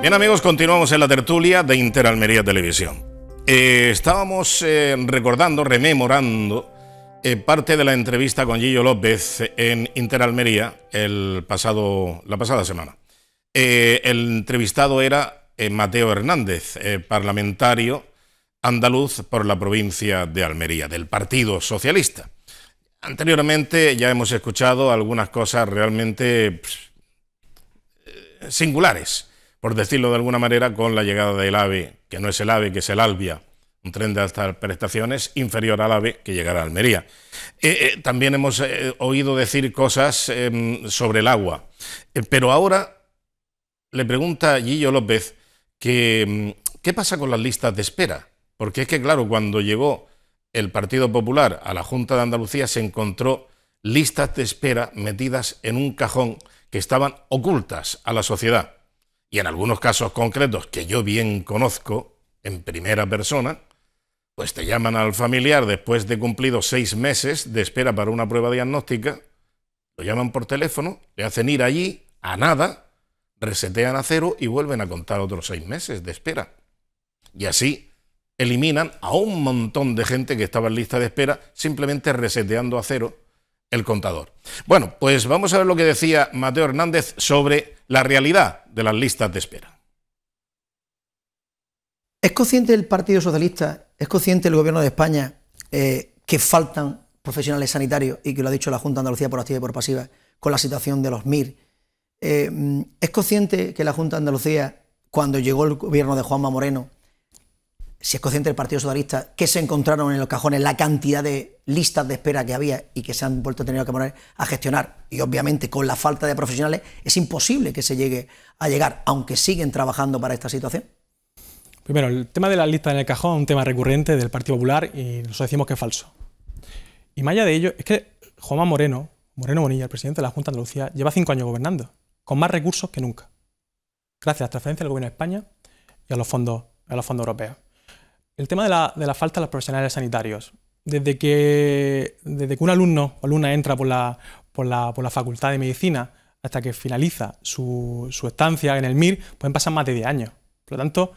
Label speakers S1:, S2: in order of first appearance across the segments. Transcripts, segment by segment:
S1: Bien amigos, continuamos en la tertulia de Interalmería Televisión. Eh, estábamos eh, recordando, rememorando eh, parte de la entrevista con Gillo López en Interalmería el pasado, la pasada semana. el entrevistado era Mateo Hernández, parlamentario andaluz por la provincia de Almería, del Partido Socialista. Anteriormente ya hemos escuchado algunas cosas realmente singulares por decirlo de alguna manera, con la llegada del AVE, que no es el AVE, que es el Albia, un tren de altas prestaciones inferior al AVE que llegará a Almería. Eh, eh, también hemos eh, oído decir cosas em, sobre el agua, pero ahora le pregunta Gillo López em, qué pasa con las listas de espera, porque es que claro, cuando llegó el Partido Popular a la Junta de Andalucía se encontró listas de espera metidas en un cajón que estaban ocultas a la sociedad y en algunos casos concretos que yo bien conozco en primera persona, pues te llaman al familiar después de cumplidos seis meses de espera para una prueba diagnóstica, lo llaman por teléfono, le hacen ir allí a nada, resetean a cero y vuelven a contar otros seis meses de espera. Y así eliminan a un montón de gente que estaba en lista de espera simplemente reseteando a cero el contador. Bueno, pues vamos a ver lo que decía Mateo Hernández sobre la realidad de las listas de espera.
S2: ¿Es consciente el Partido Socialista, es consciente el Gobierno de España eh, que faltan profesionales sanitarios y que lo ha dicho la Junta de Andalucía por activa y por pasiva con la situación de los MIR? Eh, ¿Es consciente que la Junta de Andalucía, cuando llegó el gobierno de Juanma Moreno, si es consciente el Partido Socialista, que se encontraron en los cajones la cantidad de listas de espera que había y que se han vuelto a tener que poner a gestionar. Y obviamente con la falta de profesionales es imposible que se llegue a llegar, aunque siguen trabajando para esta situación.
S3: Primero, el tema de las listas en el cajón es un tema recurrente del Partido Popular y nosotros decimos que es falso. Y más allá de ello, es que Juanma Moreno, Moreno Bonilla, el presidente de la Junta de Andalucía, lleva cinco años gobernando, con más recursos que nunca, gracias a las transferencias del Gobierno de España y a los fondos, a los fondos europeos. El tema de la, falta de los profesionales sanitarios. Desde que, un alumno o alumna entra por la, facultad de medicina hasta que finaliza su, estancia en el MIR, pueden pasar más de 10 años. Por lo tanto,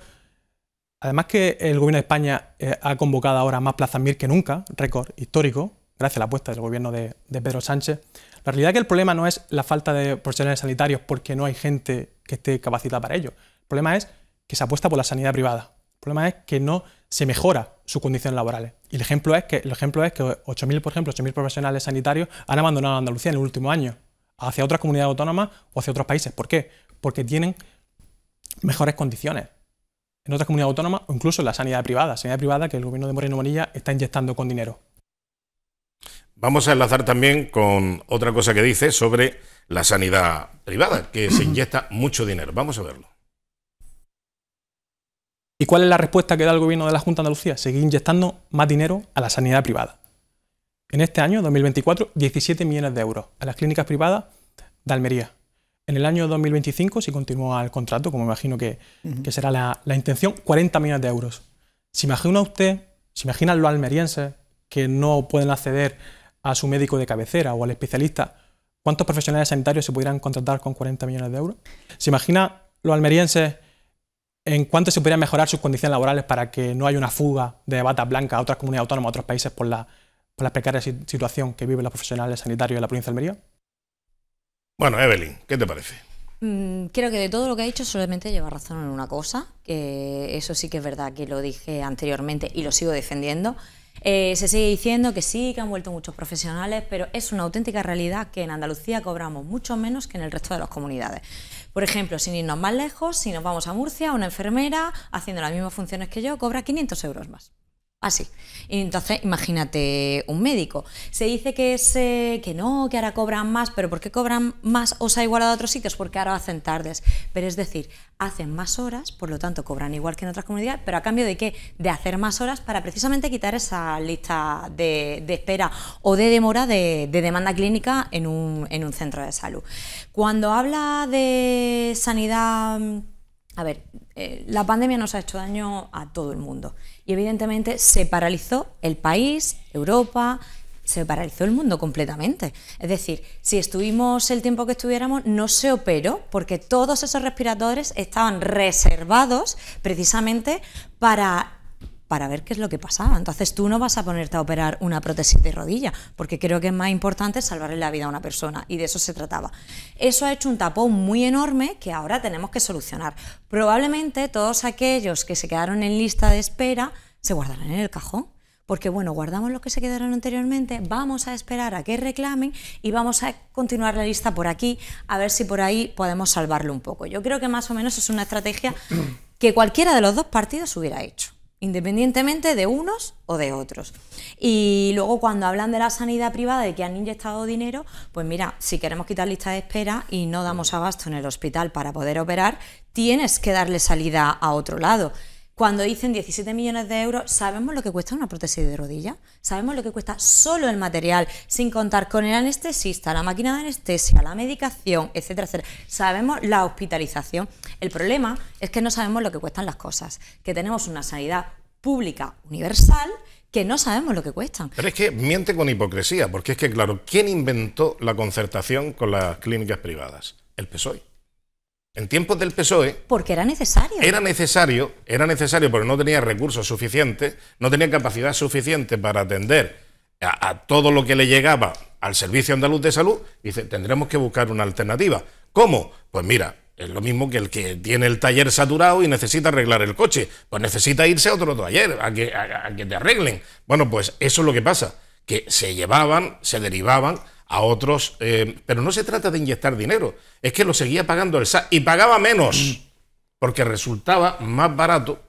S3: además que el gobierno de España eh, ha convocado ahora más plazas MIR que nunca, récord histórico, gracias a la apuesta del gobierno de, de, Pedro Sánchez, la realidad es que el problema no es la falta de profesionales sanitarios porque no hay gente que esté capacitada para ello. El problema es que se apuesta por la sanidad privada. El problema es que no se mejora sus condiciones laborales. Y el ejemplo es que, el ejemplo es que 8.000, por ejemplo, 8.000 profesionales sanitarios han abandonado Andalucía en el último año hacia otras comunidades autónomas o hacia otros países. ¿Por qué? Porque tienen mejores condiciones en otras comunidades autónomas o incluso en la sanidad privada, sanidad privada que el gobierno de Moreno Bonilla está inyectando con dinero.
S1: Vamos a enlazar también con otra cosa que dice sobre la sanidad privada, que se inyecta
S3: mucho dinero. Vamos a verlo. ¿Y cuál es la respuesta que da el gobierno de la Junta de Andalucía? Seguir inyectando más dinero a la sanidad privada. En este año, 2024, 17 millones de euros a las clínicas privadas de Almería. En el año 2025, si continúa el contrato, como imagino que, será la, intención, 40 millones de euros. ¿Se imagina usted, se imaginan los almerienses que no pueden acceder a su médico de cabecera o al especialista, cuántos profesionales sanitarios se pudieran contratar con 40 millones de euros? ¿Se imagina los almerienses en cuánto se podrían mejorar sus condiciones laborales para que no haya una fuga de batas blancas a otras comunidades autónomas, a otros países por la, por precaria situación que viven los profesionales sanitarios de la provincia de Almería? Bueno, Evelyn, ¿qué te parece?
S4: Mm, creo que de todo lo que ha dicho solamente lleva razón en una cosa, que eso sí que es verdad que lo dije anteriormente y lo sigo defendiendo, eh, se sigue diciendo que sí, que han vuelto muchos profesionales, pero es una auténtica realidad que en Andalucía cobramos mucho menos que en el resto de las comunidades. Por ejemplo, sin irnos más lejos, si nos vamos a Murcia, una enfermera haciendo las mismas funciones que yo cobra 500 euros más así. Ah, y entonces, imagínate un médico. Se dice que, es, eh, que no, que ahora cobran más, pero ¿por qué cobran más o se ha igualado a otros sitios? Porque ahora hacen tardes. Pero es decir, hacen más horas, por lo tanto cobran igual que en otras comunidades, pero a cambio de qué? De hacer más horas para precisamente quitar esa lista de, espera o de demora de, demanda clínica en un, centro de salud. Cuando habla de sanidad... A ver, eh, la pandemia nos ha hecho daño a todo el mundo y evidentemente se paralizó el país, Europa, se paralizó el mundo completamente. Es decir, si estuvimos el tiempo que estuviéramos, no se operó porque todos esos respiradores estaban reservados precisamente para para ver qué es lo que pasaba. Entonces tú no vas a ponerte a operar una prótesis de rodilla, porque creo que es más importante salvarle la vida a una persona y de eso se trataba. Eso ha hecho un tapón muy enorme que ahora tenemos que solucionar. Probablemente todos aquellos que se quedaron en lista de espera se guardarán en el cajón. Porque bueno, guardamos los que se quedaron anteriormente, vamos a esperar a que reclamen y vamos a continuar la lista por aquí, a ver si por ahí podemos salvarlo un poco. Yo creo que más o menos es una estrategia que cualquiera de los dos partidos hubiera hecho independientemente de unos o de otros. Y luego cuando hablan de la sanidad privada, de que han inyectado dinero, pues mira, si queremos quitar lista de espera y no damos abasto en el hospital para poder operar, tienes que darle salida a otro lado. Cuando dicen 17 millones de euros, ¿sabemos lo que cuesta una prótesis de rodilla? ¿Sabemos lo que cuesta solo el material, sin contar con el anestesista, la máquina de anestesia, la medicación, etcétera, etcétera? ¿Sabemos la hospitalización? El problema es que no sabemos lo que cuestan las cosas, que tenemos una sanidad pública universal que no sabemos lo que cuesta.
S1: Pero es que miente con hipocresía, porque es que, claro, ¿quién inventó la concertación con las clínicas privadas? El PSOE en tiempos del PSOE. Porque era necesario. Era necesario, era necesario porque no tenía recursos suficientes, no tenía capacidad suficiente para atender a, todo lo que le llegaba al Servicio Andaluz de Salud. Y dice, tendremos que buscar una alternativa. ¿Cómo? Pues mira, es lo mismo que el que tiene el taller saturado y necesita arreglar el coche. Pues necesita irse a otro taller, a que, a que te arreglen. Bueno, pues eso es lo que pasa, que se llevaban, se derivaban a otros, eh, pero no se trata de inyectar dinero, es que lo seguía pagando el SAT y pagaba menos, porque resultaba más barato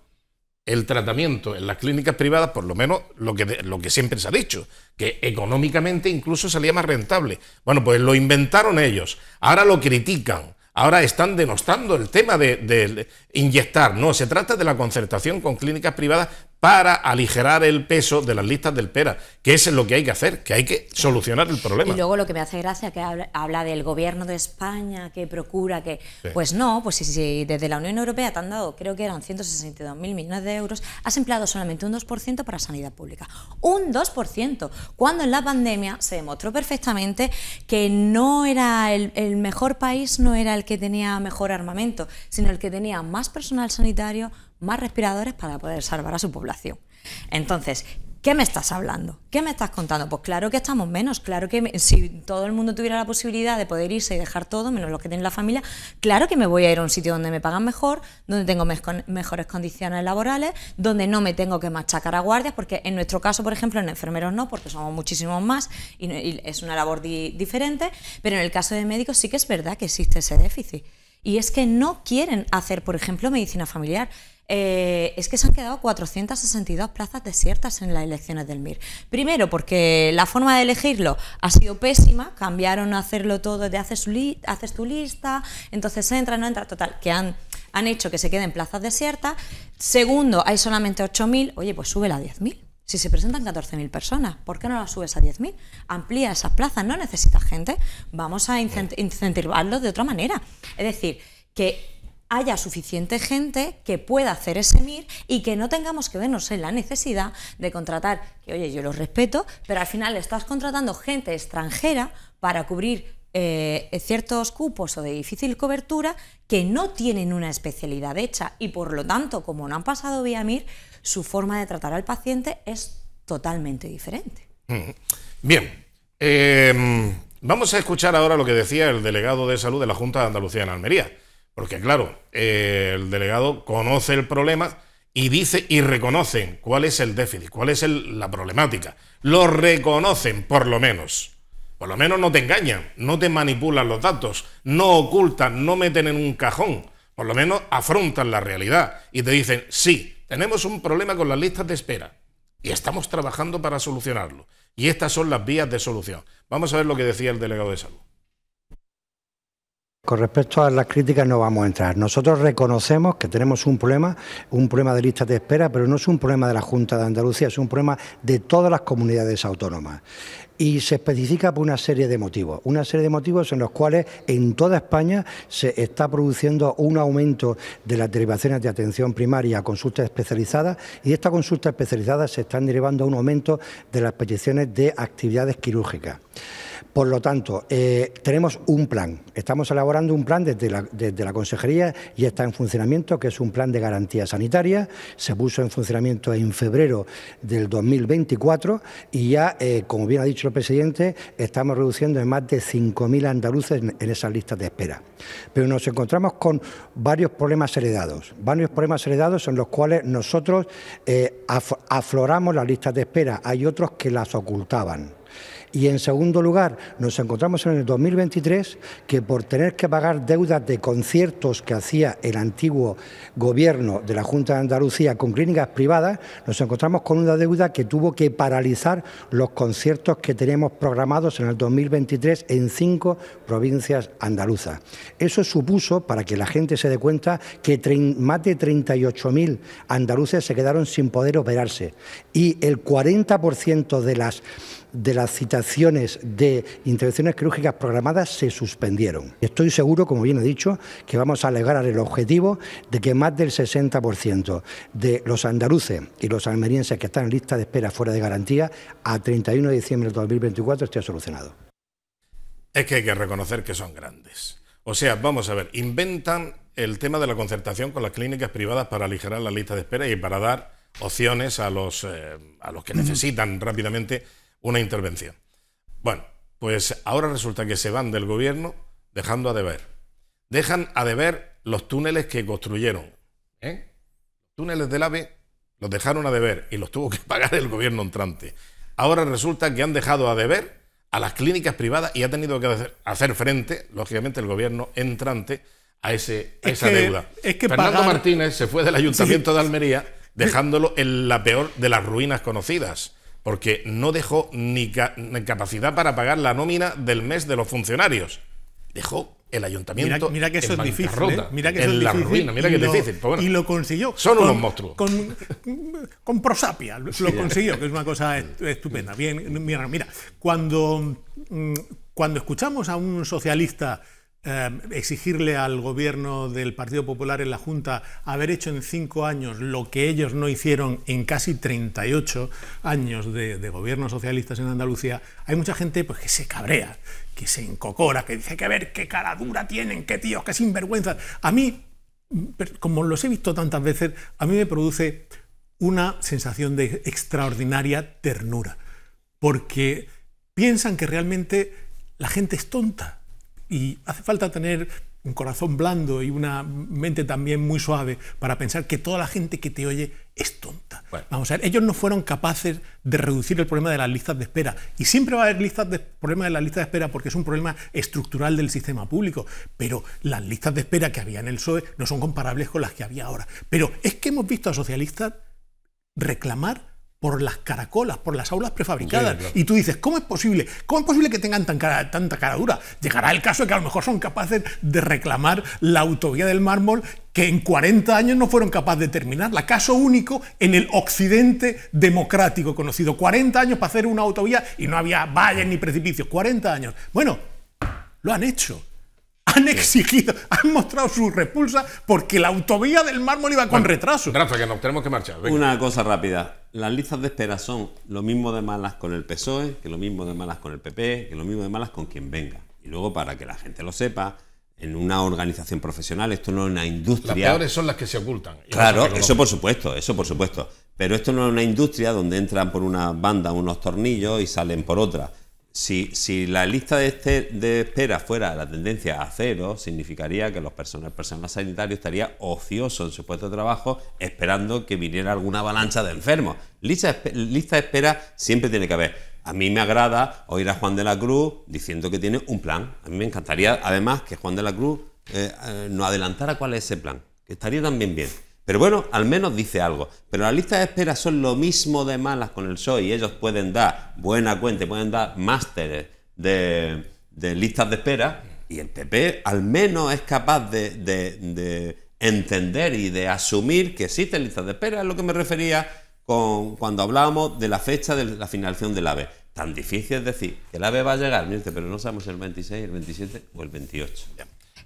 S1: el tratamiento en las clínicas privadas, por lo menos lo que, lo que siempre se ha dicho, que económicamente incluso salía más rentable. Bueno, pues lo inventaron ellos, ahora lo critican, ahora están denostando el tema de inyectar. No, se trata de la concertación con clínicas privadas para aligerar el peso de las listas del PERA, que es lo que hay que hacer, que hay que solucionar
S5: el problema. Y luego
S4: lo que me hace gracia que habla, del gobierno de España que procura que... Pues no, pues si, si, desde la Unión Europea te han dado, creo que eran 162.000 millones de euros, has empleado solamente un 2% para sanidad pública. Un 2%, cuando en la pandemia se demostró perfectamente que no era el, el mejor país, no era el que tenía mejor armamento, sino el que tenía más personal sanitario, más respiradores para poder salvar a su población. Entonces, ¿Qué me estás hablando? ¿Qué me estás contando? Pues claro que estamos menos, claro que si todo el mundo tuviera la posibilidad de poder irse y dejar todo, menos los que tienen la familia, claro que me voy a ir a un sitio donde me pagan mejor, donde tengo mejores condiciones laborales, donde no me tengo que machacar a guardias, porque en nuestro caso, por ejemplo, en enfermeros no, porque somos muchísimos más y, es una labor diferente, pero en el caso de médicos sí que es verdad que existe ese déficit. Y es que no quieren hacer, por ejemplo, medicina familiar. Eh, es que se han quedado 462 plazas desiertas en las elecciones del MIR. Primero, porque la forma de elegirlo ha sido pésima, cambiaron a hacerlo todo de haces, tu lista, entonces entra, no entra, total, que han, han hecho que se queden plazas desiertas. Segundo, hay solamente 8.000, oye, pues sube a 10.000. Si se presentan 14.000 personas, ¿por qué no las subes a 10.000? Amplía esas plazas, no necesitas gente, vamos a incentivarlos de otra manera. Es decir, que haya suficiente gente que pueda hacer ese MIR y que no tengamos que vernos en la necesidad de contratar, que oye, yo los respeto, pero al final estás contratando gente extranjera para cubrir eh, ciertos cupos o de difícil cobertura que no tienen una especialidad hecha y por lo tanto, como no han pasado vía MIR, su forma de tratar al paciente es totalmente diferente.
S1: Mm. Bien, em, vamos a escuchar ahora lo que decía el delegado de salud de la Junta de Andalucía en Almería porque claro, el delegado conoce el problema y dice y reconocen cuál es el déficit, cuál es la problemática. Lo reconocen, por lo menos. Por lo menos no te engañan, no te manipulan los datos, no ocultan, no meten en un cajón. Por lo menos afrontan la realidad y te dicen, sí, tenemos un problema con las listas de espera y estamos trabajando para solucionarlo. Y estas son las vías de solución. Vamos a ver lo que decía el delegado de salud.
S2: Con respecto a las críticas no vamos a entrar. Nosotros reconocemos que tenemos un problema, un problema de listas de espera, pero no es un problema de la Junta de Andalucía, es un problema de todas las comunidades autónomas y se especifica por una serie de motivos, una serie de motivos en los cuales en toda España se está produciendo un aumento de las derivaciones de atención primaria a consultas especializadas y estas consultas especializadas se están derivando a un aumento de las peticiones de actividades quirúrgicas. Por lo tanto, eh, tenemos un plan. Estamos elaborando un plan desde la, desde la Consejería y está en funcionamiento, que es un plan de garantía sanitaria. Se puso en funcionamiento en febrero del 2024 y ya, eh, como bien ha dicho presidente, estamos reduciendo en más de 5.000 andaluces en esas listas de espera. Pero nos encontramos con varios problemas heredados, varios problemas heredados en los cuales nosotros eh, afloramos las listas de espera, hay otros que las ocultaban. Y en segundo lugar, nos encontramos en el 2023 que por tener que pagar deudas de conciertos que hacía el antiguo gobierno de la Junta de Andalucía con clínicas privadas, nos encontramos con una deuda que tuvo que paralizar los conciertos que tenemos programados en el 2023 en cinco provincias andaluzas. Eso supuso, para que la gente se dé cuenta, que más de 38.000 andaluces se quedaron sin poder operarse y el 40% de las, de las citaciones opciones de intervenciones quirúrgicas programadas se suspendieron. Estoy seguro, como bien he dicho, que vamos a alegrar el objetivo de que más del 60% de los andaluces y los almerienses que están en lista de espera fuera de garantía a 31 de diciembre de 2024 esté solucionado.
S1: Es que hay que reconocer que son grandes. O sea, vamos a ver, inventan el tema de la concertación con las clínicas privadas para aligerar la lista de espera y para dar opciones a los, eh, a los que mm. necesitan rápidamente una intervención. Bueno, pues ahora resulta que se van del gobierno dejando a deber. Dejan a deber los túneles que construyeron. ¿eh? Túneles del AVE los dejaron a deber y los tuvo que pagar el gobierno entrante. Ahora resulta que han dejado a deber a las clínicas privadas y ha tenido que hacer frente, lógicamente, el gobierno entrante a, esa deuda. Es que Fernando Martínez se fue del ayuntamiento de Almería dejándolo en la peor de las ruinas conocidas porque no dejó ni, capacidad para pagar la nómina del mes de los funcionarios. Dejó el ayuntamiento. Mira, que eso es difícil. la ruina, y
S6: lo consiguió. Son unos monstruos. Con, prosapia lo, consiguió, que es una cosa estupenda. Bien, mira, mira cuando, mm, cuando escuchamos a un socialista Em, exigirle al gobierno del Partido Popular en la Junta haber hecho en cinco años lo que ellos no hicieron en casi 38 años de, gobierno gobiernos socialistas en Andalucía, hay mucha gente pues, que se cabrea, que se encocora, que dice que ver qué cara dura tienen, qué tíos, qué sinvergüenza. A mí, como los he visto tantas veces, a mí me produce una sensación de extraordinaria ternura, porque piensan que realmente la gente es tonta y hace falta tener un corazón blando y una mente también muy suave para pensar que toda la gente que te oye es tonta. Vamos a ver, ellos no fueron capaces de reducir el problema de las listas de espera. Y siempre va a haber listas de, problema de las listas de espera porque es un problema estructural del sistema público. Pero las listas de espera que había en el PSOE no son comparables con las que había ahora. Pero es que hemos visto a socialistas reclamar por las caracolas, por las aulas prefabricadas. Y tú dices, ¿cómo es posible? ¿Cómo es posible que tengan tanta cara dura? Llegará el caso de que a lo mejor son capaces de reclamar la autovía del mármol que en 40 años no fueron capaces de terminarla. Caso único en el occidente democrático conocido. 40 años para hacer una autovía y no había valles ni precipicios. 40 años. Bueno, lo han hecho han exigido, han mostrado su repulsa porque la autovía del mármol iba con
S1: retraso. Rafa, que nos tenemos que marchar.
S5: Una cosa rápida. Las listas de espera son lo mismo de malas con el PSOE, que lo mismo de malas con el PP, que lo mismo de malas con quien venga. Y luego, para que la gente lo sepa, en una organización profesional, esto no es una industria. Las peores
S1: son las que se ocultan. Claro, eso
S5: por supuesto, eso por supuesto. Pero esto no es una industria donde entran por una banda unos tornillos y salen por otra si, la lista este, de, espera fuera la tendencia a cero, significaría que los personal, el personal sanitario estaría ocioso en su puesto de trabajo esperando que viniera alguna avalancha de enfermos. Lista, lista de espera siempre tiene que haber. A mí me agrada oír a Juan de la Cruz diciendo que tiene un plan. A mí me encantaría, además, que Juan de la Cruz eh, eh, nos adelantara cuál es ese plan. Que estaría también bien. Pero bueno, al menos dice algo. Pero las listas de espera son lo mismo de malas con el PSOE y ellos pueden dar buena cuenta, pueden dar másteres de, listas de espera y el PP al menos es capaz de, entender y de asumir que existen listas de espera, es lo que me refería con, cuando hablábamos de la fecha de la finalización del AVE. Tan difícil es decir que el AVE va a llegar, pero no sabemos el 26, el 27 o el 28.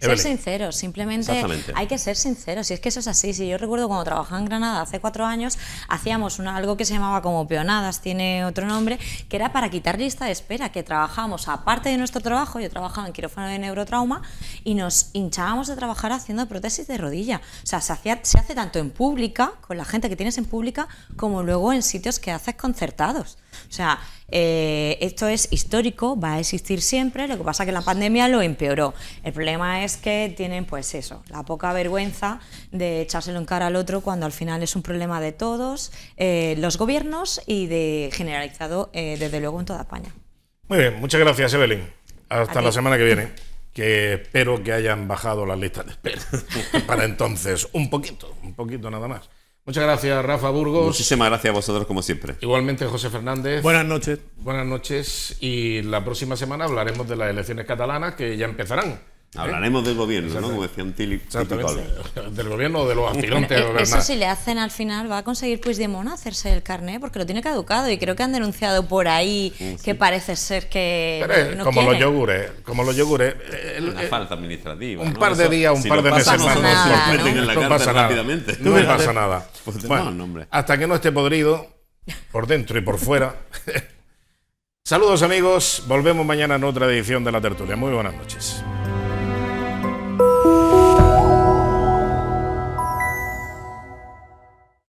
S5: Ser
S4: sincero, simplemente hay que ser sinceros. Si es que eso es así, si yo recuerdo cuando trabajaba en Granada hace cuatro años, hacíamos algo que se llamaba como peonadas, tiene otro nombre, que era para quitar lista de espera, que trabajábamos aparte de nuestro trabajo, yo trabajaba en quirófano de neurotrauma, y nos hinchábamos de trabajar haciendo prótesis de rodilla. O sea, se, se hace tanto en pública, con la gente que tienes en pública, como luego en sitios que haces concertados. O sea, eh, esto es histórico, va a existir siempre, lo que pasa es que la pandemia lo empeoró. El problema es que tienen pues eso, la poca vergüenza de echárselo en cara al otro cuando al final es un problema de todos, eh, los gobiernos y de generalizado eh, desde luego en toda España.
S1: Muy bien, muchas gracias Evelyn. Hasta la semana que viene, que espero que hayan bajado las listas de espera para entonces, un poquito, un poquito nada más. Muchas gracias, Rafa Burgos. Muchísimas
S5: gracias a vosotros, como siempre.
S1: Igualmente, José Fernández. Buenas noches. Buenas noches. Y la próxima semana hablaremos de las elecciones catalanas que ya empezarán. ¿Eh? Hablaremos
S5: del gobierno, ¿no? Como Del
S1: gobierno o de los eh, aspirantes. Eh, eso si
S4: le hacen al final, va a conseguir pues mona hacerse el carnet, porque lo tiene caducado y creo que han denunciado por ahí que parece ser que como los
S1: yogures, como los yogures. Una falta
S5: administrativa. Un par de días, un par de meses. No, pasa nada. No pasa nada. Pues
S1: hasta que no esté podrido, por dentro y por fuera. Saludos amigos, volvemos mañana en otra edición de La Tertulia. Muy buenas noches.